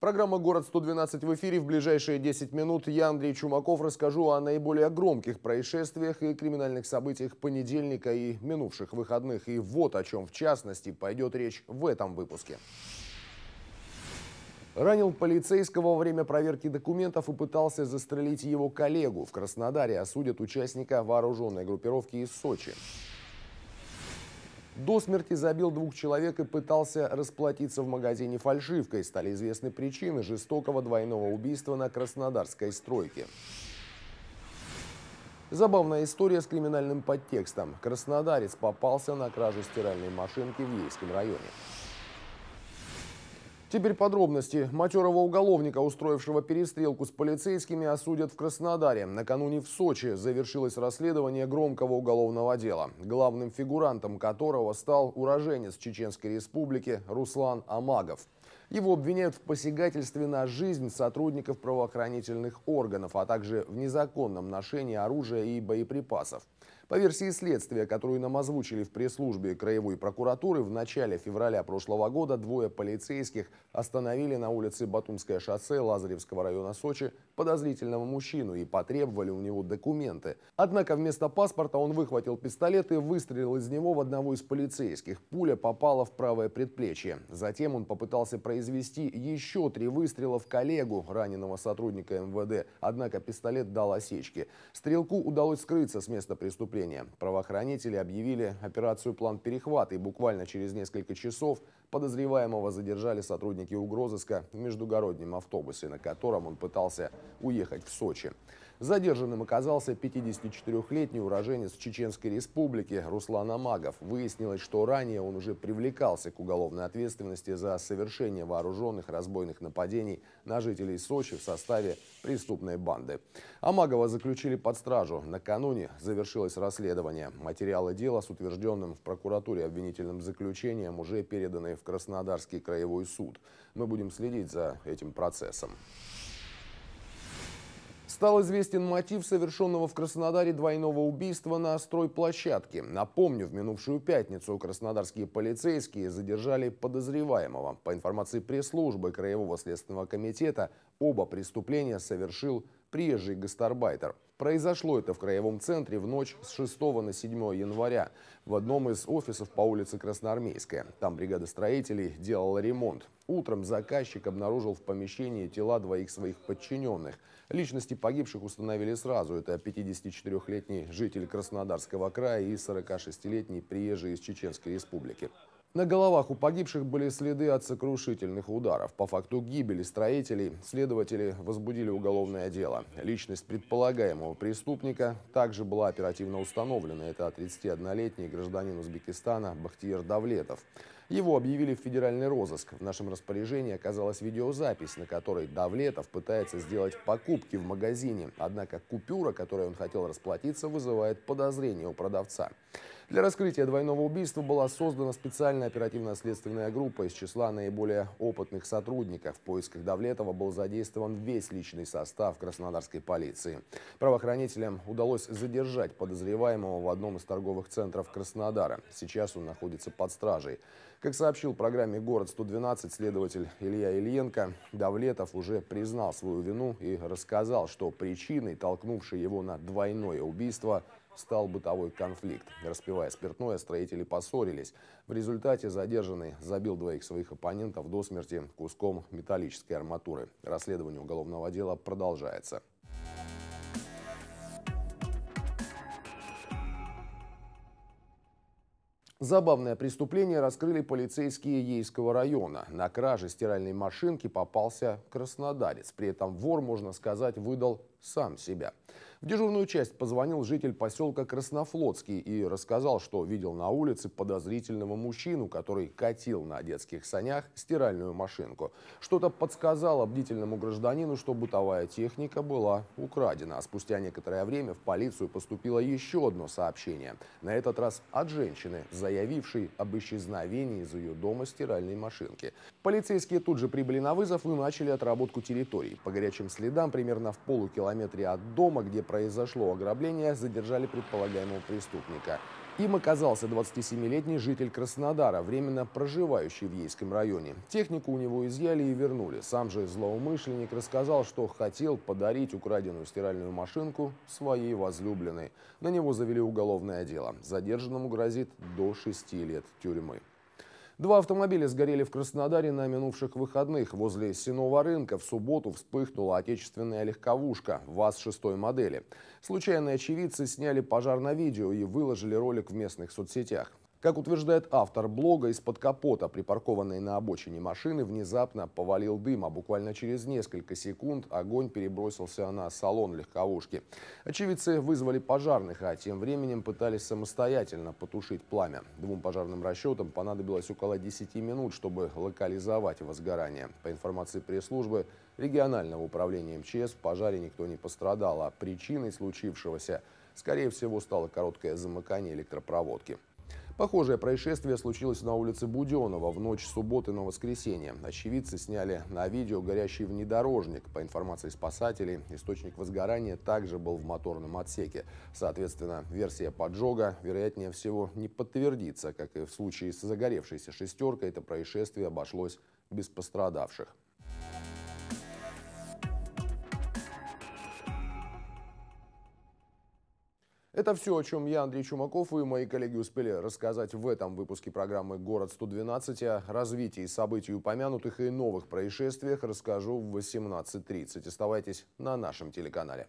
Программа «Город-112» в эфире. В ближайшие 10 минут я, Андрей Чумаков, расскажу о наиболее громких происшествиях и криминальных событиях понедельника и минувших выходных. И вот о чем, в частности, пойдет речь в этом выпуске. Ранил полицейского во время проверки документов и пытался застрелить его коллегу. В Краснодаре осудят участника вооруженной группировки из Сочи. До смерти забил двух человек и пытался расплатиться в магазине фальшивкой. Стали известны причины жестокого двойного убийства на Краснодарской стройке. Забавная история с криминальным подтекстом. Краснодарец попался на кражу стиральной машинки в Ейском районе. Теперь подробности. Матерого уголовника, устроившего перестрелку с полицейскими, осудят в Краснодаре. Накануне в Сочи завершилось расследование громкого уголовного дела, главным фигурантом которого стал уроженец Чеченской республики Руслан Амагов. Его обвиняют в посягательстве на жизнь сотрудников правоохранительных органов, а также в незаконном ношении оружия и боеприпасов. По версии следствия, которую нам озвучили в пресс-службе Краевой прокуратуры, в начале февраля прошлого года двое полицейских остановили на улице Батумское шоссе Лазаревского района Сочи подозрительного мужчину и потребовали у него документы. Однако вместо паспорта он выхватил пистолет и выстрелил из него в одного из полицейских. Пуля попала в правое предплечье. Затем он попытался произвести еще три выстрела в коллегу раненого сотрудника МВД, однако пистолет дал осечки. Стрелку удалось скрыться с места преступления преступления. Правоохранители объявили операцию «План Перехват» и буквально через несколько часов подозреваемого задержали сотрудники угрозыска в междугороднем автобусе, на котором он пытался уехать в Сочи. Задержанным оказался 54-летний уроженец Чеченской республики Руслан Амагов. Выяснилось, что ранее он уже привлекался к уголовной ответственности за совершение вооруженных разбойных нападений на жителей Сочи в составе преступной банды. Амагова заключили под стражу. Накануне завершилось расследование. Материалы дела с утвержденным в прокуратуре обвинительным заключением уже переданы в Краснодарский краевой суд. Мы будем следить за этим процессом. Стал известен мотив совершенного в Краснодаре двойного убийства на стройплощадке. Напомню, в минувшую пятницу краснодарские полицейские задержали подозреваемого. По информации пресс-службы Краевого следственного комитета, оба преступления совершил приезжий гастарбайтер – Произошло это в Краевом центре в ночь с 6 на 7 января в одном из офисов по улице Красноармейская. Там бригада строителей делала ремонт. Утром заказчик обнаружил в помещении тела двоих своих подчиненных. Личности погибших установили сразу. Это 54-летний житель Краснодарского края и 46-летний приезжий из Чеченской республики. На головах у погибших были следы от сокрушительных ударов. По факту гибели строителей следователи возбудили уголовное дело. Личность предполагаемого преступника также была оперативно установлена. Это 31-летний гражданин Узбекистана Бахтиер Давлетов. Его объявили в федеральный розыск. В нашем распоряжении оказалась видеозапись, на которой Давлетов пытается сделать покупки в магазине. Однако купюра, которой он хотел расплатиться, вызывает подозрение у продавца. Для раскрытия двойного убийства была создана специальная оперативно-следственная группа из числа наиболее опытных сотрудников. В поисках Давлетова был задействован весь личный состав краснодарской полиции. Правоохранителям удалось задержать подозреваемого в одном из торговых центров Краснодара. Сейчас он находится под стражей. Как сообщил программе «Город-112» следователь Илья Ильенко, Давлетов уже признал свою вину и рассказал, что причиной, толкнувшей его на двойное убийство – стал бытовой конфликт. Распивая спиртное, строители поссорились. В результате задержанный забил двоих своих оппонентов до смерти куском металлической арматуры. Расследование уголовного дела продолжается. Забавное преступление раскрыли полицейские Ейского района. На краже стиральной машинки попался краснодарец. При этом вор, можно сказать, выдал сам себя. В дежурную часть позвонил житель поселка Краснофлотский и рассказал, что видел на улице подозрительного мужчину, который катил на детских санях стиральную машинку. Что-то подсказало бдительному гражданину, что бытовая техника была украдена. А спустя некоторое время в полицию поступило еще одно сообщение. На этот раз от женщины, заявившей об исчезновении из ее дома стиральной машинки. Полицейские тут же прибыли на вызов и начали отработку территории. По горячим следам, примерно в полукилометре от дома, где произошло ограбление, задержали предполагаемого преступника. Им оказался 27-летний житель Краснодара, временно проживающий в Ейском районе. Технику у него изъяли и вернули. Сам же злоумышленник рассказал, что хотел подарить украденную стиральную машинку своей возлюбленной. На него завели уголовное дело. Задержанному грозит до 6 лет тюрьмы. Два автомобиля сгорели в Краснодаре на минувших выходных. Возле Синова рынка в субботу вспыхнула отечественная легковушка ВАЗ шестой модели. Случайные очевидцы сняли пожар на видео и выложили ролик в местных соцсетях. Как утверждает автор блога, из-под капота припаркованной на обочине машины внезапно повалил дым, а буквально через несколько секунд огонь перебросился на салон легковушки. Очевидцы вызвали пожарных, а тем временем пытались самостоятельно потушить пламя. Двум пожарным расчетам понадобилось около 10 минут, чтобы локализовать возгорание. По информации пресс-службы регионального управления МЧС в пожаре никто не пострадал, а причиной случившегося, скорее всего, стало короткое замыкание электропроводки. Похожее происшествие случилось на улице Буденова в ночь субботы на воскресенье. Очевидцы сняли на видео горящий внедорожник. По информации спасателей, источник возгорания также был в моторном отсеке. Соответственно, версия поджога, вероятнее всего, не подтвердится. Как и в случае с загоревшейся «шестеркой», это происшествие обошлось без пострадавших. Это все, о чем я, Андрей Чумаков, и мои коллеги успели рассказать в этом выпуске программы «Город 112». О развитии событий упомянутых и новых происшествиях расскажу в 18.30. Оставайтесь на нашем телеканале.